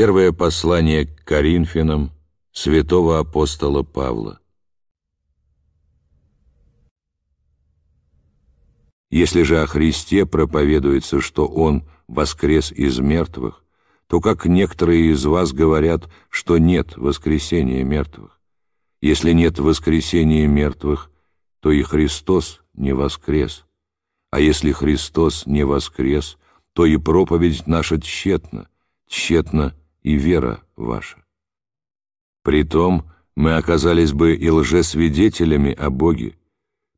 Первое послание к Коринфянам святого апостола Павла. Если же о Христе проповедуется, что Он воскрес из мертвых, то как некоторые из вас говорят, что нет воскресения мертвых? Если нет воскресения мертвых, то и Христос не воскрес. А если Христос не воскрес, то и проповедь наша тщетна, тщетна и вера ваша. Притом мы оказались бы и лжесвидетелями о Боге,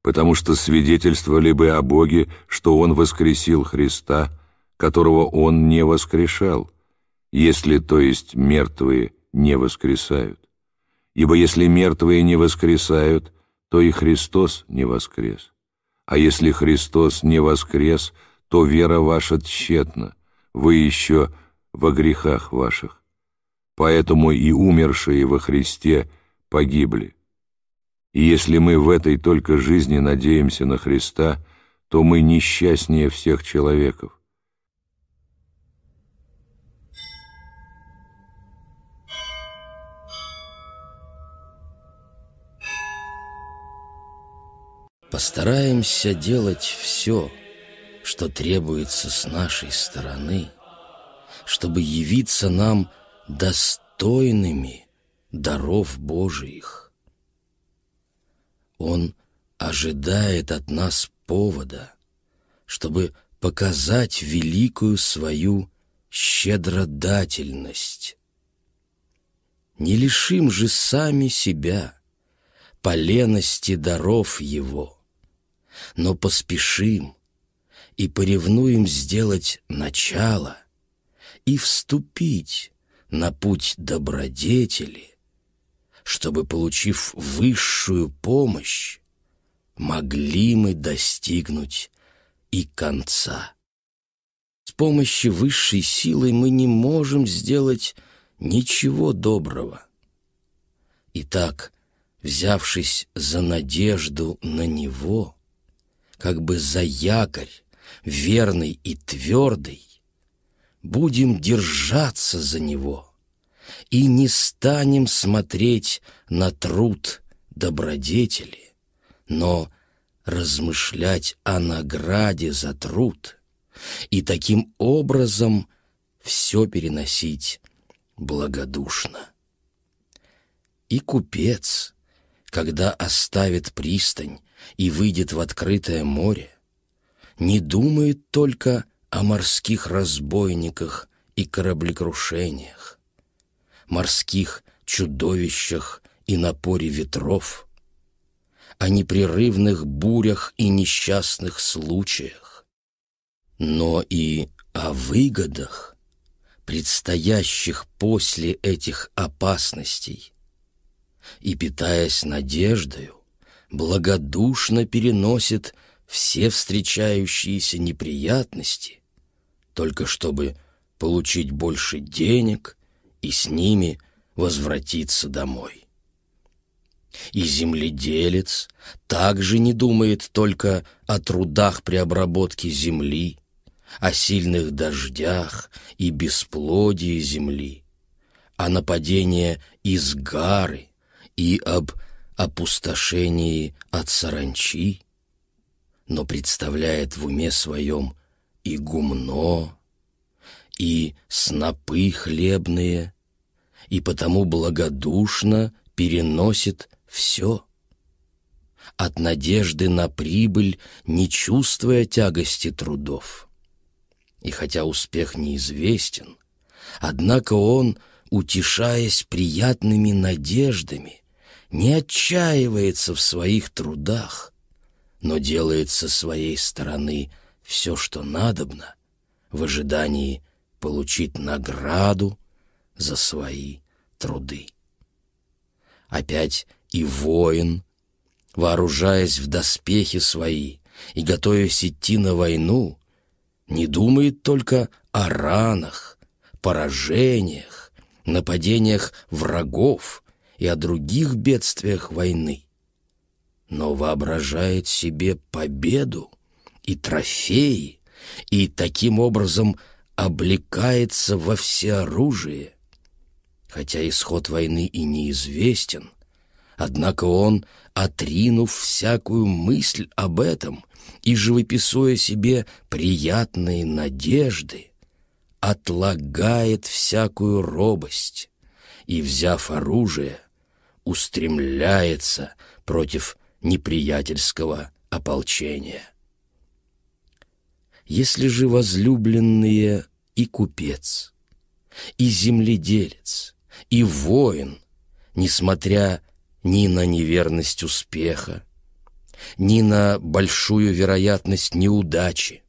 потому что свидетельствовали бы о Боге, что Он воскресил Христа, которого Он не воскрешал, если, то есть, мертвые не воскресают. Ибо если мертвые не воскресают, то и Христос не воскрес. А если Христос не воскрес, то вера ваша тщетна, вы еще во грехах ваших, поэтому и умершие во Христе погибли. И если мы в этой только жизни надеемся на Христа, то мы несчастнее всех человеков. Постараемся делать все, что требуется с нашей стороны – чтобы явиться нам достойными даров Божиих. Он ожидает от нас повода, чтобы показать великую свою щедродательность. Не лишим же сами себя полености даров Его, но поспешим и поревнуем сделать начало – и вступить на путь добродетели, чтобы, получив высшую помощь, могли мы достигнуть и конца. С помощью высшей силы мы не можем сделать ничего доброго. Итак, взявшись за надежду на Него, как бы за якорь, верный и твердый, будем держаться за него и не станем смотреть на труд добродетели, но размышлять о награде за труд и таким образом все переносить благодушно. И купец, когда оставит пристань и выйдет в открытое море, не думает только о морских разбойниках и кораблекрушениях, морских чудовищах и напоре ветров, о непрерывных бурях и несчастных случаях, но и о выгодах, предстоящих после этих опасностей, и, питаясь надеждою, благодушно переносит все встречающиеся неприятности только чтобы получить больше денег и с ними возвратиться домой. И земледелец также не думает только о трудах при обработке земли, о сильных дождях и бесплодии земли, о нападении из гары и об опустошении от саранчи, но представляет в уме своем и гумно, и снопы хлебные, и потому благодушно переносит все. От надежды на прибыль, не чувствуя тягости трудов. И хотя успех неизвестен, однако он, утешаясь приятными надеждами, не отчаивается в своих трудах, но делает со своей стороны все, что надобно, в ожидании получить награду за свои труды. Опять и воин, вооружаясь в доспехи свои и готовясь идти на войну, не думает только о ранах, поражениях, нападениях врагов и о других бедствиях войны, но воображает себе победу и трофеи, и таким образом облекается во всеоружие. Хотя исход войны и неизвестен, однако он, отринув всякую мысль об этом и живописуя себе приятные надежды, отлагает всякую робость и, взяв оружие, устремляется против неприятельского ополчения. Если же возлюбленные и купец, и земледелец, и воин, несмотря ни на неверность успеха, ни на большую вероятность неудачи,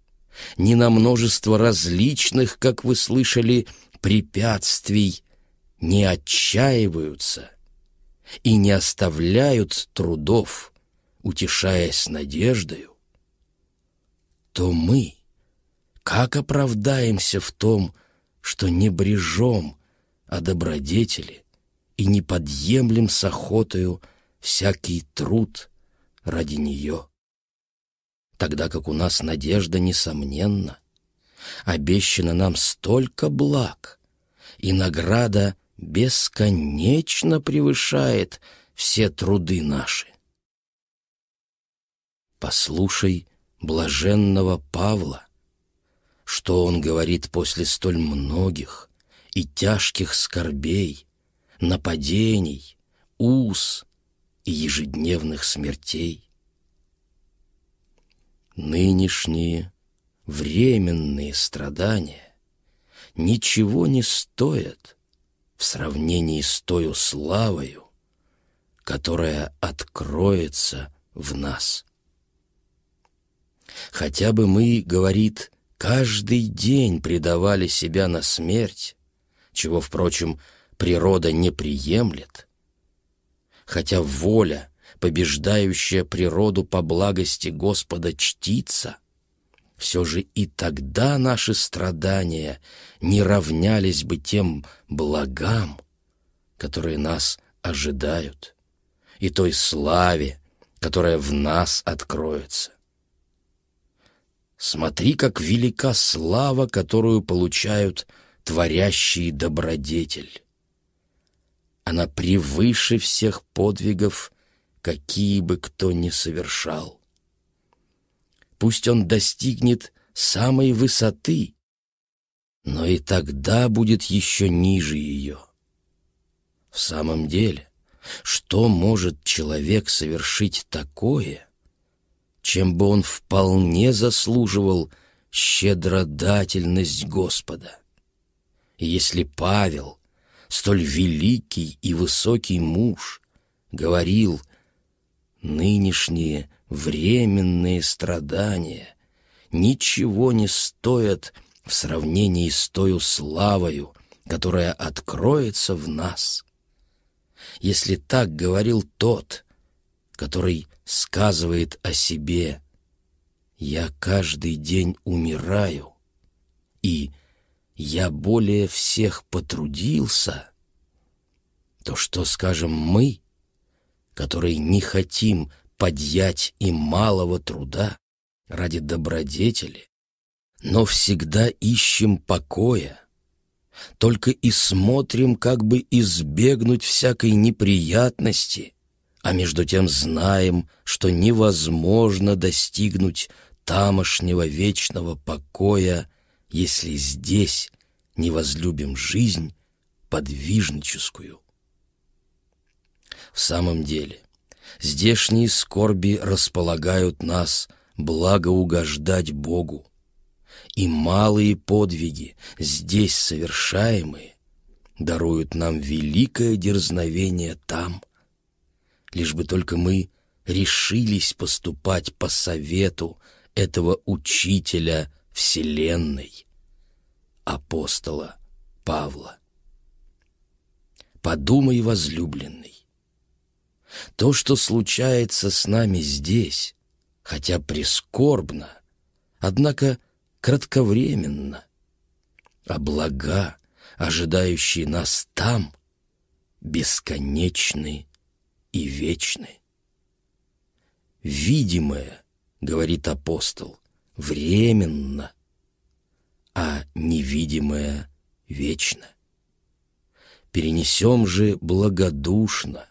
ни на множество различных, как вы слышали, препятствий, не отчаиваются и не оставляют трудов, утешаясь надеждою, то мы — как оправдаемся в том, что не брежем а добродетели и не подъемлем с охотою всякий труд ради нее? Тогда как у нас надежда несомненна, обещана нам столько благ, и награда бесконечно превышает все труды наши. Послушай блаженного Павла, что он говорит после столь многих и тяжких скорбей, нападений, уз и ежедневных смертей. Нынешние временные страдания ничего не стоят в сравнении с тою славою, которая откроется в нас. Хотя бы мы, говорит, — каждый день предавали себя на смерть, чего, впрочем, природа не приемлет, хотя воля, побеждающая природу по благости Господа, чтится, все же и тогда наши страдания не равнялись бы тем благам, которые нас ожидают, и той славе, которая в нас откроется. Смотри, как велика слава, которую получают творящие добродетель. Она превыше всех подвигов, какие бы кто ни совершал. Пусть он достигнет самой высоты, но и тогда будет еще ниже ее. В самом деле, что может человек совершить такое — чем бы он вполне заслуживал щедродательность Господа. если Павел, столь великий и высокий муж, говорил «нынешние временные страдания ничего не стоят в сравнении с тою славою, которая откроется в нас», если так говорил тот, который сказывает о себе «Я каждый день умираю» и «Я более всех потрудился», то что скажем мы, которые не хотим подъять и малого труда ради добродетели, но всегда ищем покоя, только и смотрим, как бы избегнуть всякой неприятности – а между тем знаем, что невозможно достигнуть тамошнего вечного покоя, если здесь не возлюбим жизнь подвижническую. В самом деле, здешние скорби располагают нас благоугождать Богу, и малые подвиги, здесь совершаемые, даруют нам великое дерзновение там — лишь бы только мы решились поступать по совету этого учителя Вселенной, апостола Павла. Подумай, возлюбленный, то, что случается с нами здесь, хотя прискорбно, однако кратковременно, а блага, ожидающие нас там, бесконечны и вечны. Видимое, говорит апостол, временно, а невидимое вечно. Перенесем же благодушно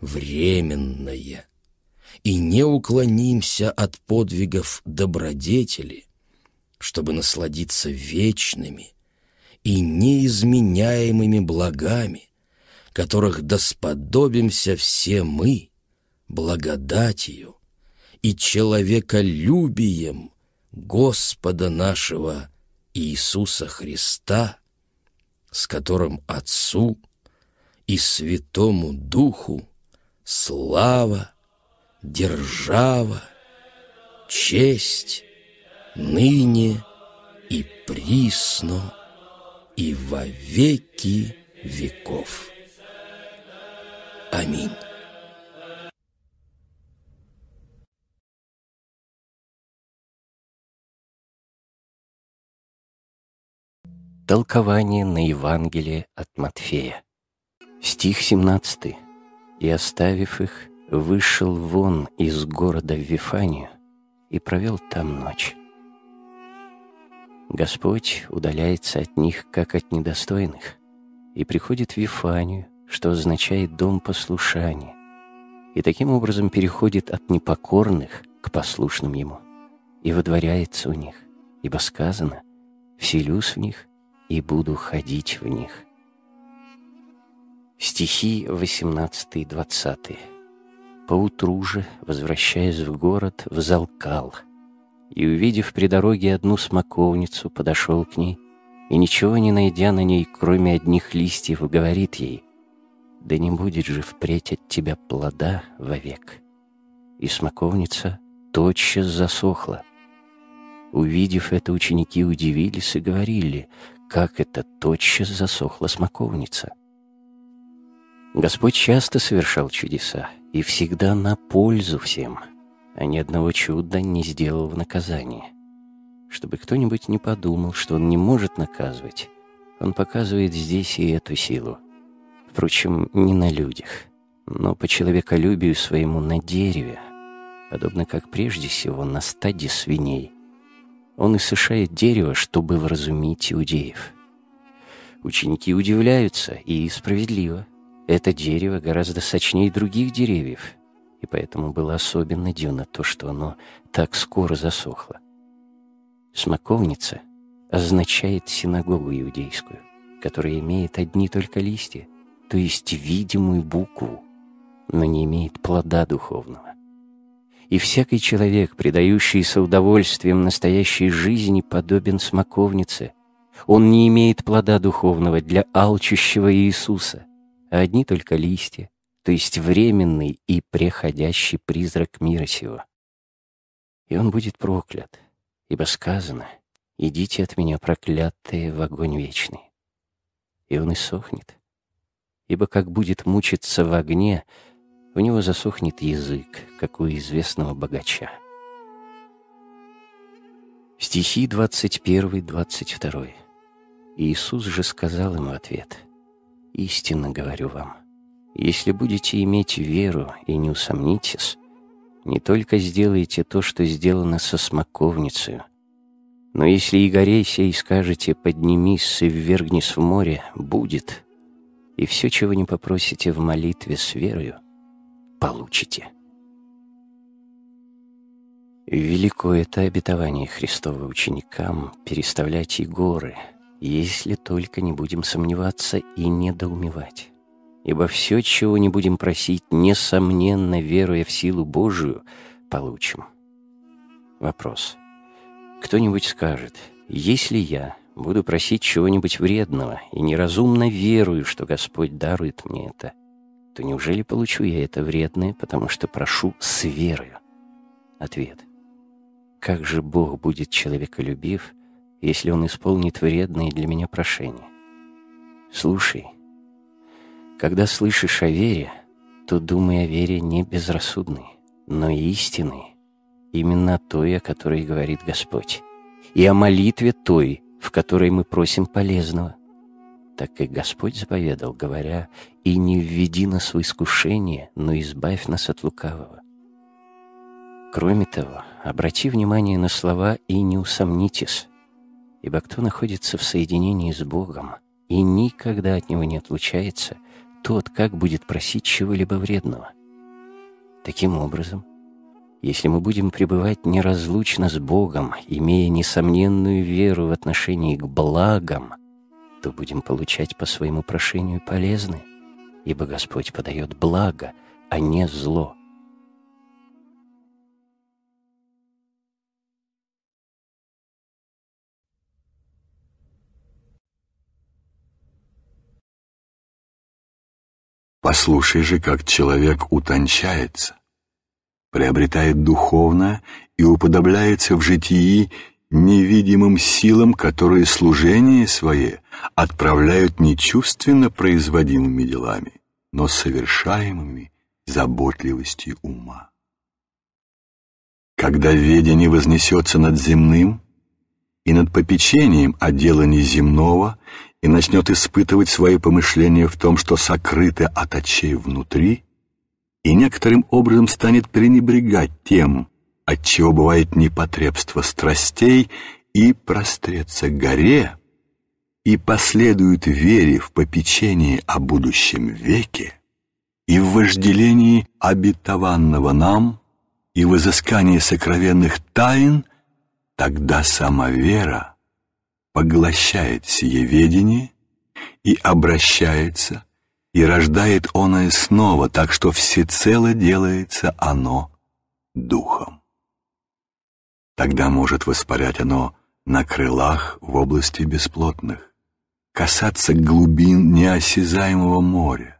временное и не уклонимся от подвигов добродетели, чтобы насладиться вечными и неизменяемыми благами, которых досподобимся все мы благодатью и человеколюбием Господа нашего Иисуса Христа, с которым Отцу и Святому Духу слава, держава, честь ныне и присно и во веки веков». Аминь. Толкование на Евангелие от Матфея. Стих 17. «И оставив их, вышел вон из города в Вифанию и провел там ночь». Господь удаляется от них, как от недостойных, и приходит в Вифанию, что означает дом послушания, и таким образом переходит от непокорных к послушным ему и водворяется у них, ибо сказано «вселюсь в них и буду ходить в них». Стихи 18-20. «Поутру же, возвращаясь в город, взалкал, и, увидев при дороге одну смоковницу, подошел к ней, и, ничего не найдя на ней, кроме одних листьев, говорит ей, да не будет же впредь от тебя плода вовек. И смоковница тотчас засохла. Увидев это, ученики удивились и говорили, как это тотчас засохла смоковница. Господь часто совершал чудеса и всегда на пользу всем, а ни одного чуда не сделал в наказании. Чтобы кто-нибудь не подумал, что он не может наказывать, он показывает здесь и эту силу — впрочем, не на людях, но по человеколюбию своему на дереве, подобно как прежде всего на стаде свиней. Он иссышает дерево, чтобы вразумить иудеев. Ученики удивляются, и справедливо. Это дерево гораздо сочнее других деревьев, и поэтому было особенно дивно то, что оно так скоро засохло. Смоковница означает синагогу иудейскую, которая имеет одни только листья, то есть видимую букву, но не имеет плода духовного. И всякий человек, предающийся удовольствием настоящей жизни, подобен смоковнице. Он не имеет плода духовного для алчущего Иисуса, а одни только листья, то есть временный и преходящий призрак мира сего. И он будет проклят, ибо сказано, «Идите от меня, проклятые, в огонь вечный». И он иссохнет, ибо как будет мучиться в огне, у него засохнет язык, как у известного богача. Стихи 21-22. Иисус же сказал им в ответ, «Истинно говорю вам, если будете иметь веру и не усомнитесь, не только сделаете то, что сделано со смоковницей, но если и горейся и скажете «поднимись и ввергнись в море», будет — и все, чего не попросите в молитве с верою, получите. Велико это обетование Христова ученикам переставлять и горы, если только не будем сомневаться и недоумевать. Ибо все, чего не будем просить, несомненно, веруя в силу Божию, получим. Вопрос. Кто-нибудь скажет, если я, Буду просить чего-нибудь вредного и неразумно верую, что Господь дарует мне это, то неужели получу я это вредное, потому что прошу с верою? Ответ. Как же Бог будет человеколюбив, если Он исполнит вредные для меня прошения? Слушай, когда слышишь о вере, то думай о вере не безрассудной, но истинной, именно той, о которой говорит Господь, и о молитве той, в которой мы просим полезного. Так и Господь заповедал, говоря, «И не введи нас в искушение, но избавь нас от лукавого». Кроме того, обрати внимание на слова «и не усомнитесь», ибо кто находится в соединении с Богом и никогда от Него не отлучается, тот как будет просить чего-либо вредного. Таким образом, если мы будем пребывать неразлучно с Богом, имея несомненную веру в отношении к благам, то будем получать по своему прошению полезны, ибо Господь подает благо, а не зло. Послушай же, как человек утончается, приобретает духовно и уподобляется в житии невидимым силам, которые служение свое отправляют не чувственно производимыми делами, но совершаемыми заботливостью ума. Когда ведение вознесется над земным и над попечением о дела земного и начнет испытывать свои помышления в том, что сокрыто от очей внутри, и некоторым образом станет пренебрегать тем, от чего бывает непотребство страстей, и прострется горе, и последует вере в попечение о будущем веке, и в вожделении обетованного нам, и в изыскании сокровенных тайн, тогда сама вера поглощает сие ведение и обращается и рождает оное снова, так что всецело делается оно духом. Тогда может воспарять оно на крылах в области бесплотных, касаться глубин неосязаемого моря,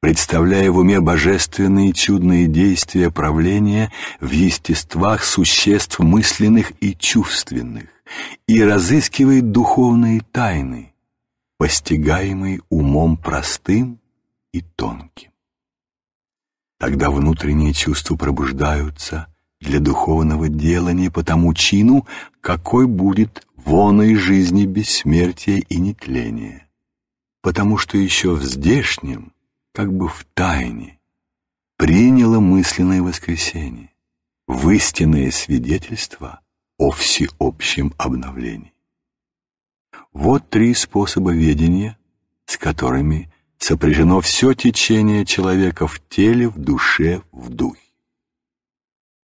представляя в уме божественные чудные действия правления в естествах существ мысленных и чувственных, и разыскивает духовные тайны, постигаемые умом простым и тонким. Тогда внутренние чувства пробуждаются для духовного делания по тому чину, какой будет воной жизни бессмертия и нетления, потому что еще в здешнем, как бы в тайне, приняло мысленное воскресение, в истинное свидетельство о всеобщем обновлении. Вот три способа ведения, с которыми сопряжено все течение человека в теле, в душе, в духе.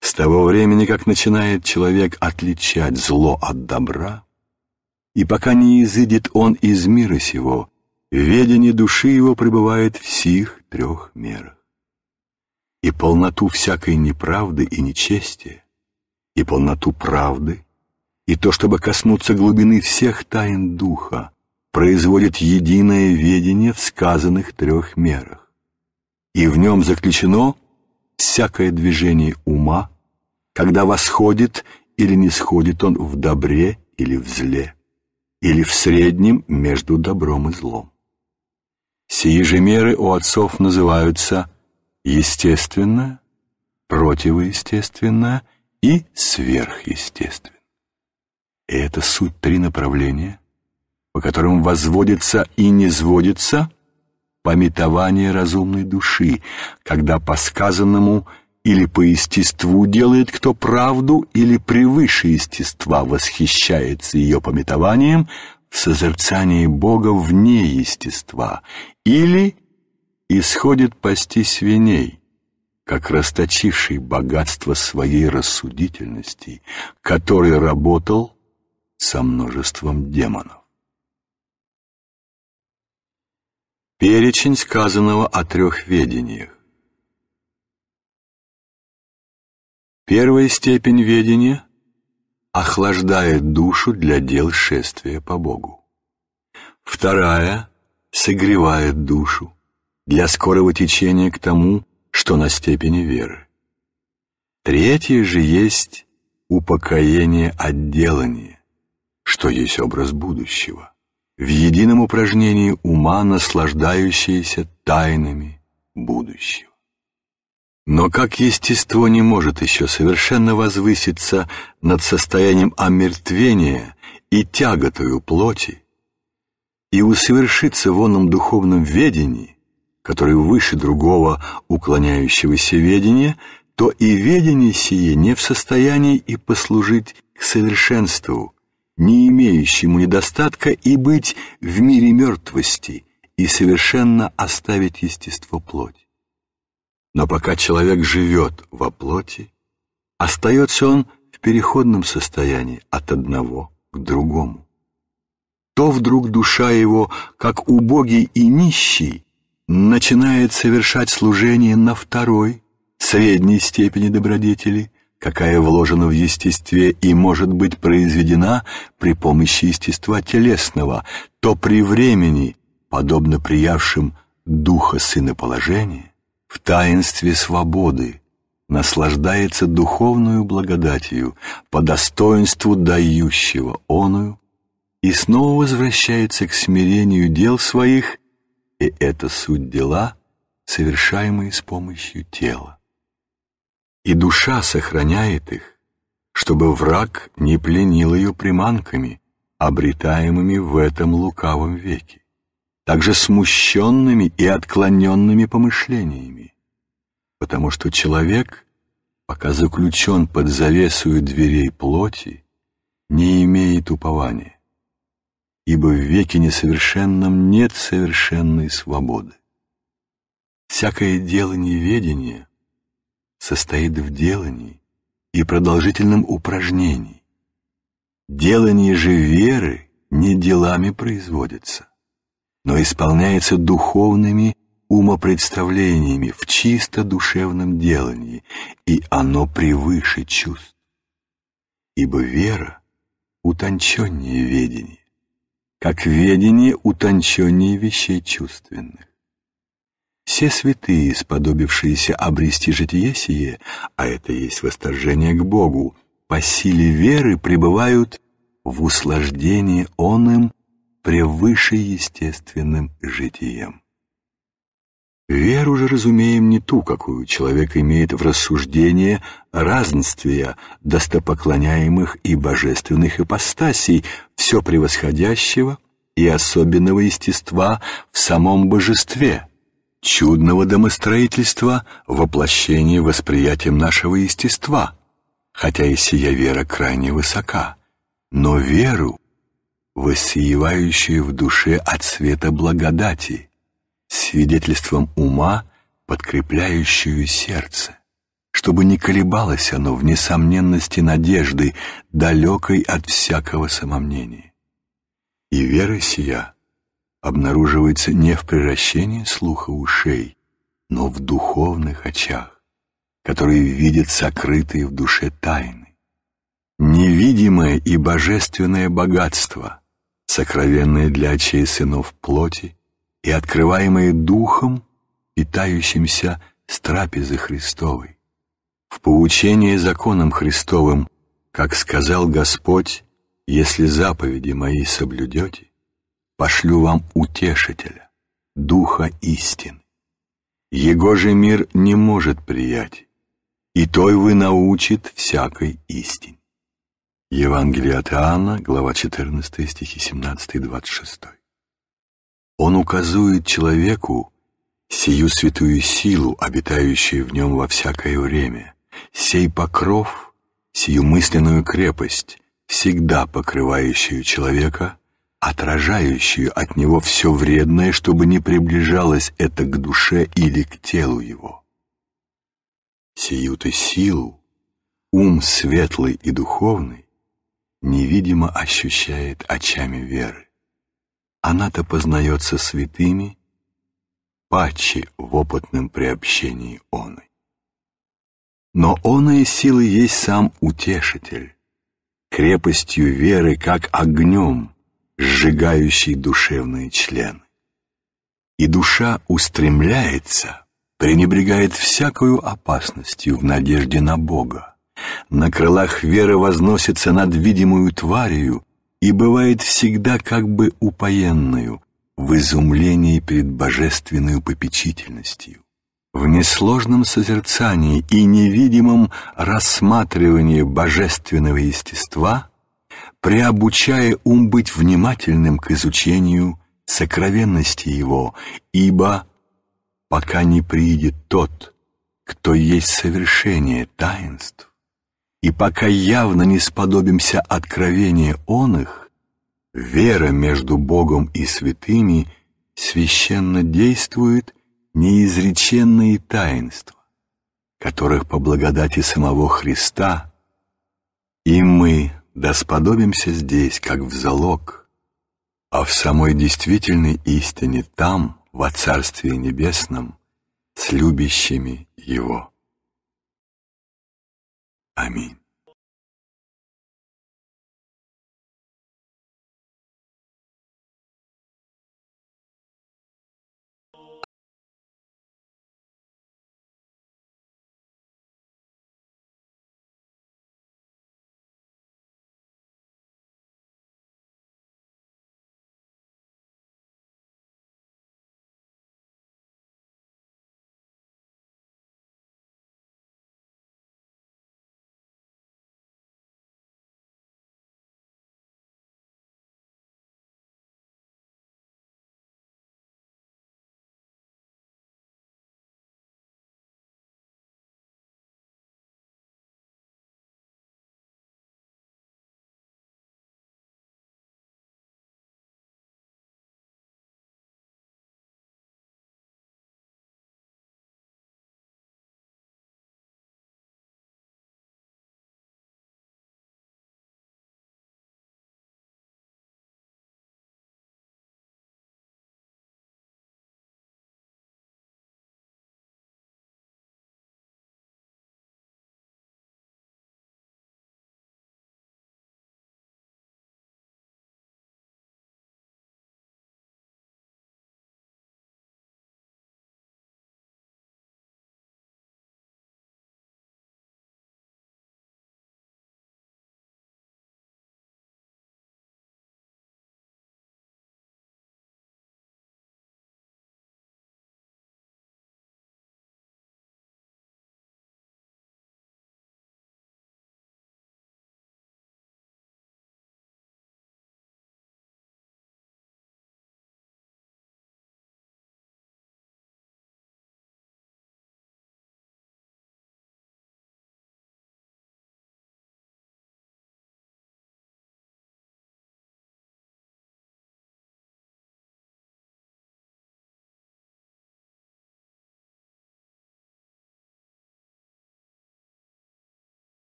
С того времени, как начинает человек отличать зло от добра, и пока не изыдет он из мира сего, ведение души его пребывает в сих трех мерах. И полноту всякой неправды и нечестия, и полноту правды, и то, чтобы коснуться глубины всех тайн духа, производит единое ведение в сказанных трех мерах, и в нем заключено всякое движение ума, когда восходит или не сходит он в добре или в зле, или в среднем между добром и злом. Сии же меры у отцов называются естественное, противоестественное и сверхъестественное. И это суть три направления, по которым возводится и не сводится пометование разумной души, когда по сказанному или по естеству делает кто правду, или превыше естества восхищается ее пометованием в созерцании Бога вне естества, или исходит пасти свиней, как расточивший богатство своей рассудительности, который работал со множеством демонов. Перечень сказанного о трех ведениях. Первая степень ведения охлаждает душу для дел шествия по Богу. Вторая согревает душу для скорого течения к тому, что на степени веры. Третье же есть упокоение отделания, что есть образ будущего в едином упражнении ума, наслаждающееся тайнами будущего. Но как естество не может еще совершенно возвыситься над состоянием омертвения и тяготою плоти, и усовершиться в оном духовном ведении, который выше другого уклоняющегося ведения, то и ведение сие не в состоянии и послужить к совершенству, не имеющему недостатка, и быть в мире мертвости, и совершенно оставить естество плоть. Но пока человек живет во плоти, остается он в переходном состоянии от одного к другому. То вдруг душа его, как убогий и нищий, начинает совершать служение на второй, средней степени добродетели, какая вложена в естестве и может быть произведена при помощи естества телесного, то при времени, подобно приявшим духа сына в таинстве свободы, наслаждается духовную благодатью по достоинству дающего оную и снова возвращается к смирению дел своих, и это суть дела, совершаемые с помощью тела и душа сохраняет их, чтобы враг не пленил ее приманками, обретаемыми в этом лукавом веке, также смущенными и отклоненными помышлениями, потому что человек, пока заключен под завесую дверей плоти, не имеет упования, ибо в веке несовершенном нет совершенной свободы. Всякое дело неведения — состоит в делании и продолжительном упражнении. Делание же веры не делами производится, но исполняется духовными умопредставлениями в чисто душевном делании, и оно превыше чувств. Ибо вера утонченнее ведение, как ведение утонченнее вещей чувственных. Все святые, сподобившиеся обрести житие сие, а это есть восторжение к Богу, по силе веры пребывают в услаждении он им превыше естественным житием. Веру же разумеем не ту, какую человек имеет в рассуждении разнствия достопоклоняемых и божественных ипостасей, все превосходящего и особенного естества в самом божестве – чудного домостроительства воплощение восприятием нашего естества, хотя и сия вера крайне высока, но веру, воссиевающую в душе от света благодати, свидетельством ума, подкрепляющую сердце, чтобы не колебалось оно в несомненности надежды, далекой от всякого самомнения. И вера сия обнаруживается не в превращении слуха ушей, но в духовных очах, которые видят сокрытые в душе тайны. Невидимое и божественное богатство, сокровенное для очей сынов плоти и открываемое духом, питающимся с трапезы Христовой. В поучении законом Христовым, как сказал Господь, «Если заповеди мои соблюдете, пошлю вам утешителя, духа истин. Его же мир не может приять, и той вы научит всякой истине. Евангелие от Иоанна, глава 14, стихи 17-26. Он указывает человеку сию святую силу, обитающую в нем во всякое время, сей покров, сию мысленную крепость, всегда покрывающую человека отражающую от него все вредное, чтобы не приближалось это к душе или к телу его. Сию то силу, ум светлый и духовный, невидимо ощущает очами веры. Она-то познается святыми, паче в опытном приобщении оной. Но оная силы есть сам утешитель, крепостью веры, как огнем, сжигающий душевные члены. И душа устремляется, пренебрегает всякую опасностью в надежде на Бога. На крылах веры возносится над видимую тварью и бывает всегда как бы упоенную, в изумлении перед божественной попечительностью, в несложном созерцании и невидимом рассматривании божественного естества – преобучая ум быть внимательным к изучению сокровенности его, ибо пока не приидет тот, кто есть совершение таинств, и пока явно не сподобимся откровения он их, вера между Богом и святыми священно действует неизреченные таинства, которых по благодати самого Христа и мы да сподобимся здесь, как в залог, а в самой действительной истине там, во Царстве Небесном, с любящими Его. Аминь.